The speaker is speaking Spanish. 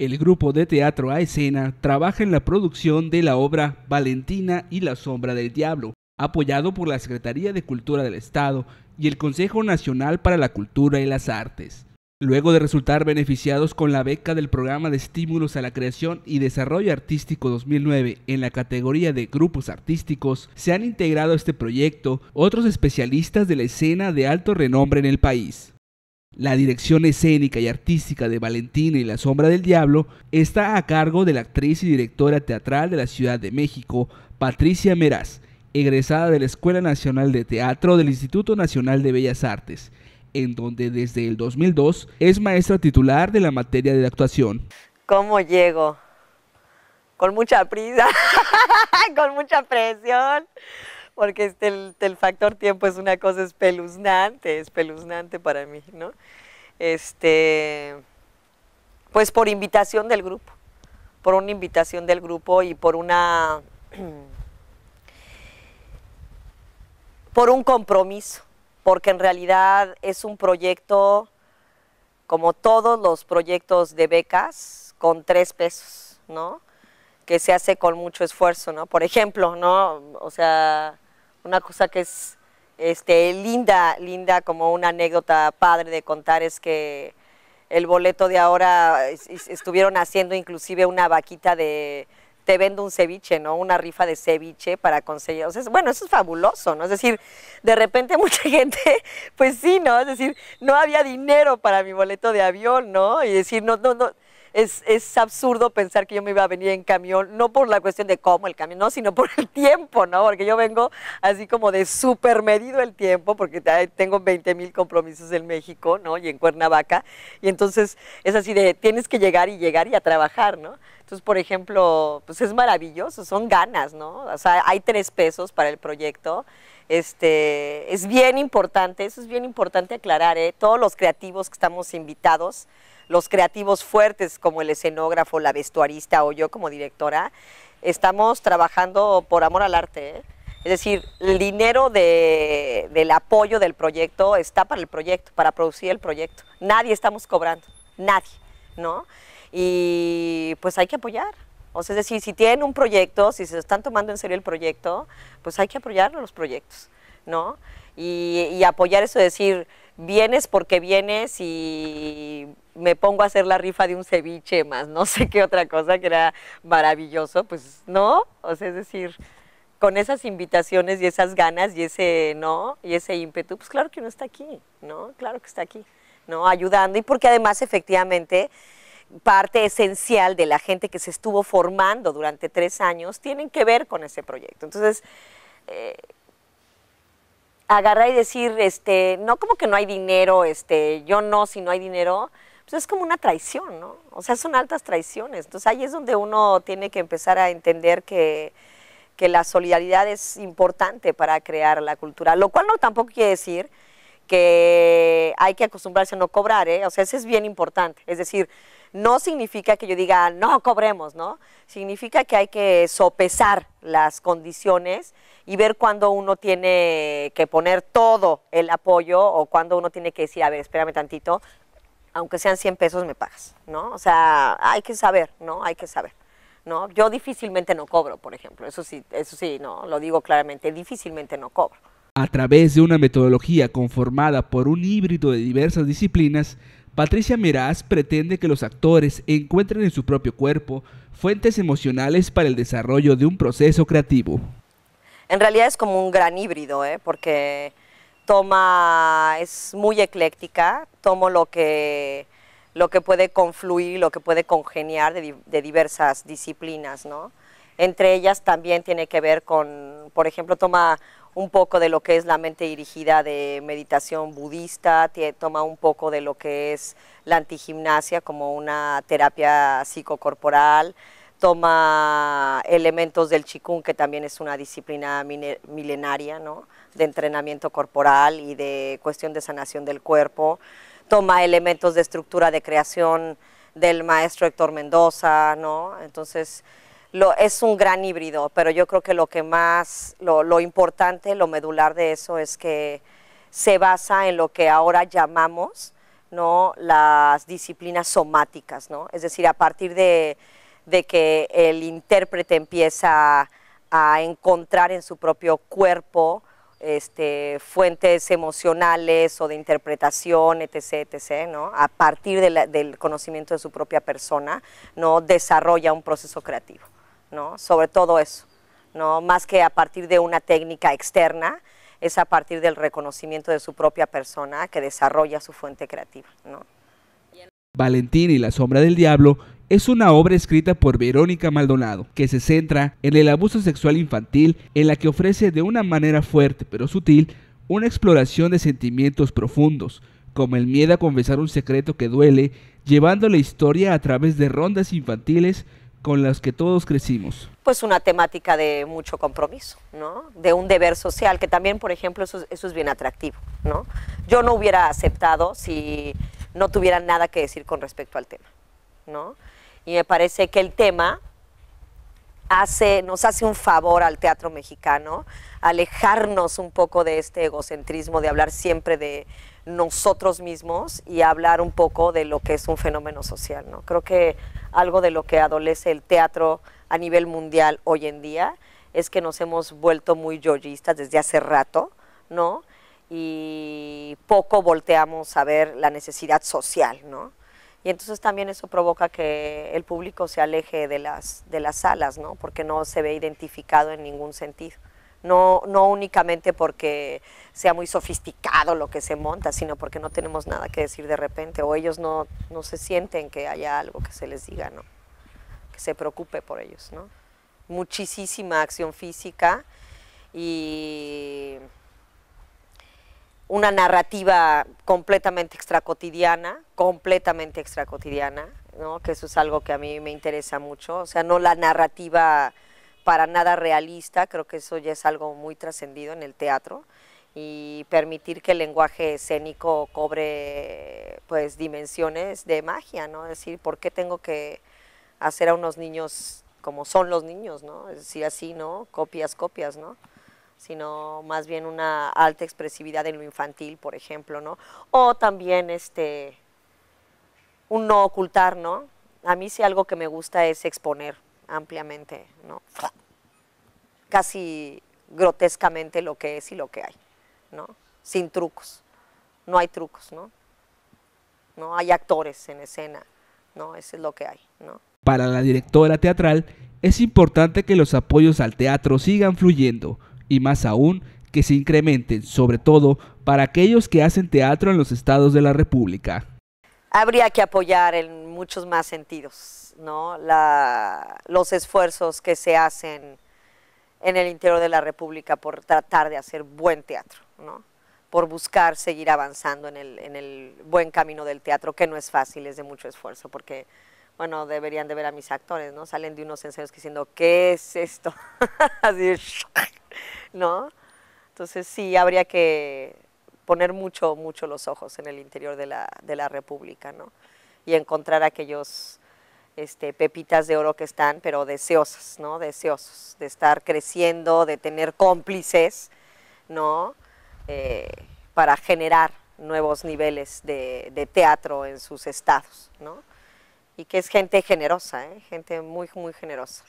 El grupo de teatro a escena trabaja en la producción de la obra Valentina y la Sombra del Diablo, apoyado por la Secretaría de Cultura del Estado y el Consejo Nacional para la Cultura y las Artes. Luego de resultar beneficiados con la beca del Programa de Estímulos a la Creación y Desarrollo Artístico 2009 en la categoría de grupos artísticos, se han integrado a este proyecto otros especialistas de la escena de alto renombre en el país. La dirección escénica y artística de Valentina y la Sombra del Diablo está a cargo de la actriz y directora teatral de la Ciudad de México, Patricia Meraz, egresada de la Escuela Nacional de Teatro del Instituto Nacional de Bellas Artes, en donde desde el 2002 es maestra titular de la materia de actuación. ¿Cómo llego? Con mucha prisa, con mucha presión porque este, el, el, factor tiempo es una cosa espeluznante, espeluznante para mí, ¿no? Este, pues por invitación del grupo, por una invitación del grupo y por una, por un compromiso, porque en realidad es un proyecto, como todos los proyectos de becas, con tres pesos, ¿no? que se hace con mucho esfuerzo, ¿no? Por ejemplo, ¿no? O sea, una cosa que es este, linda, linda como una anécdota padre de contar es que el boleto de ahora estuvieron haciendo inclusive una vaquita de te vendo un ceviche, ¿no? Una rifa de ceviche para conseguir. bueno, eso es fabuloso, ¿no? Es decir, de repente mucha gente, pues sí, ¿no? Es decir, no había dinero para mi boleto de avión, ¿no? Y decir, no, no, no, es, es absurdo pensar que yo me iba a venir en camión, no por la cuestión de cómo el camión, sino por el tiempo, ¿no? Porque yo vengo así como de súper medido el tiempo, porque tengo 20 mil compromisos en México, ¿no? Y en Cuernavaca. Y entonces es así de, tienes que llegar y llegar y a trabajar, ¿no? Entonces, por ejemplo, pues es maravilloso, son ganas, ¿no? O sea, hay tres pesos para el proyecto este, es bien importante, eso es bien importante aclarar, ¿eh? todos los creativos que estamos invitados, los creativos fuertes como el escenógrafo, la vestuarista o yo como directora, estamos trabajando por amor al arte. ¿eh? Es decir, el dinero del apoyo del proyecto está para el proyecto, para producir el proyecto. Nadie estamos cobrando, nadie, ¿no? Y pues hay que apoyar. O sea, es decir, si tienen un proyecto, si se están tomando en serio el proyecto, pues hay que apoyarlo los proyectos, ¿no? Y, apoyar eso, decir, vienes porque vienes y me pongo a hacer la rifa de un ceviche más, no sé qué otra cosa que era maravilloso, pues no, o sea, es decir, con esas invitaciones y esas ganas y ese no, y ese ímpetu, pues claro que uno está aquí, ¿no? Claro que está aquí, ¿no? Ayudando y porque además efectivamente parte esencial de la gente que se estuvo formando durante tres años tienen que ver con ese proyecto. Entonces, eh, agarrar y decir, este, no como que no hay dinero, este, yo no, si no hay dinero, pues es como una traición, ¿no? O sea, son altas traiciones. Entonces ahí es donde uno tiene que empezar a entender que, que la solidaridad es importante para crear la cultura, lo cual no tampoco quiere decir que hay que acostumbrarse a no cobrar, ¿eh? o sea, eso es bien importante. Es decir, no significa que yo diga, no cobremos, ¿no? Significa que hay que sopesar las condiciones y ver cuándo uno tiene que poner todo el apoyo o cuándo uno tiene que decir, a ver, espérame tantito, aunque sean 100 pesos me pagas, ¿no? O sea, hay que saber, ¿no? Hay que saber. ¿No? Yo difícilmente no cobro, por ejemplo, eso sí, eso sí, no, lo digo claramente, difícilmente no cobro. A través de una metodología conformada por un híbrido de diversas disciplinas, Patricia Mirás pretende que los actores encuentren en su propio cuerpo fuentes emocionales para el desarrollo de un proceso creativo. En realidad es como un gran híbrido, ¿eh? porque toma, es muy ecléctica, tomo lo que, lo que puede confluir, lo que puede congeniar de, de diversas disciplinas, ¿no? Entre ellas también tiene que ver con, por ejemplo, toma un poco de lo que es la mente dirigida de meditación budista, toma un poco de lo que es la antigimnasia como una terapia psicocorporal, toma elementos del chikung, que también es una disciplina milenaria, ¿no? de entrenamiento corporal y de cuestión de sanación del cuerpo, toma elementos de estructura de creación del maestro Héctor Mendoza, ¿no? Entonces, es un gran híbrido, pero yo creo que lo que más, lo, importante, lo medular de eso es que se basa en lo que ahora llamamos las disciplinas somáticas, es decir, a partir de, que el intérprete empieza a encontrar en su propio cuerpo este, fuentes emocionales o de interpretación, etc., etc., A partir del conocimiento de su propia persona, Desarrolla un proceso creativo. Sobre todo eso, ¿no? Más que a partir de una técnica externa, es a partir del reconocimiento de su propia persona que desarrolla su fuente creativa, Valentín y la sombra del diablo es una obra escrita por Verónica Maldonado, que se centra en el abuso sexual infantil, en la que ofrece de una manera fuerte pero sutil una exploración de sentimientos profundos, como el miedo a confesar un secreto que duele, llevando la historia a través de rondas infantiles con las que todos crecimos? Pues una temática de mucho compromiso, ¿no? De un deber social, que también, por ejemplo, eso, es bien atractivo, ¿no? Yo no hubiera aceptado si no tuviera nada que decir con respecto al tema, ¿no? Y me parece que el tema hace, nos hace un favor al teatro mexicano, alejarnos un poco de este egocentrismo, de hablar siempre de nosotros mismos y hablar un poco de lo que es un fenómeno social, ¿no? Creo que algo de lo que adolece el teatro a nivel mundial hoy en día, es que nos hemos vuelto muy joyistas desde hace rato, ¿no? Y poco volteamos a ver la necesidad social, ¿no? Y entonces también eso provoca que el público se aleje de las, de las salas, ¿no? Porque no se ve identificado en ningún sentido no, únicamente porque sea muy sofisticado lo que se monta, sino porque no tenemos nada que decir de repente, o ellos no, no se sienten que haya algo que se les diga, ¿no? que se preocupe por ellos. ¿no? Muchísima acción física y una narrativa completamente extracotidiana, completamente extracotidiana, ¿no? que eso es algo que a mí me interesa mucho, o sea, no la narrativa para nada realista, creo que eso ya es algo muy trascendido en el teatro y permitir que el lenguaje escénico cobre pues dimensiones de magia, ¿no? Es decir, ¿por qué tengo que hacer a unos niños como son los niños, ¿no? Es decir, así, ¿no? Copias, copias, ¿no? Sino más bien una alta expresividad en lo infantil, por ejemplo, ¿no? O también este un no ocultar, ¿no? A mí sí algo que me gusta es exponer ampliamente, ¿no? Casi grotescamente lo que es y lo que hay, ¿no? Sin trucos, no hay trucos, ¿no? No hay actores en escena, ¿no? Eso es lo que hay, ¿no? Para la directora teatral es importante que los apoyos al teatro sigan fluyendo y más aún que se incrementen, sobre todo para aquellos que hacen teatro en los estados de la República. Habría que apoyar en muchos más sentidos los esfuerzos que se hacen en el interior de la República por tratar de hacer buen teatro, por buscar seguir avanzando en el, buen camino del teatro, que no es fácil, es de mucho esfuerzo, porque, bueno, deberían de ver a mis actores, ¿no? Salen de unos ensayos diciendo, ¿qué es esto? Así, ¿no? Entonces sí, habría que poner mucho, mucho los ojos en el interior de la, República, Y encontrar aquellos este, pepitas de oro que están, pero deseosas, ¿no? Deseosos de estar creciendo, de tener cómplices, ¿no? Eh, para generar nuevos niveles de, teatro en sus estados, ¿no? Y que es gente generosa, ¿eh? gente muy, muy generosa.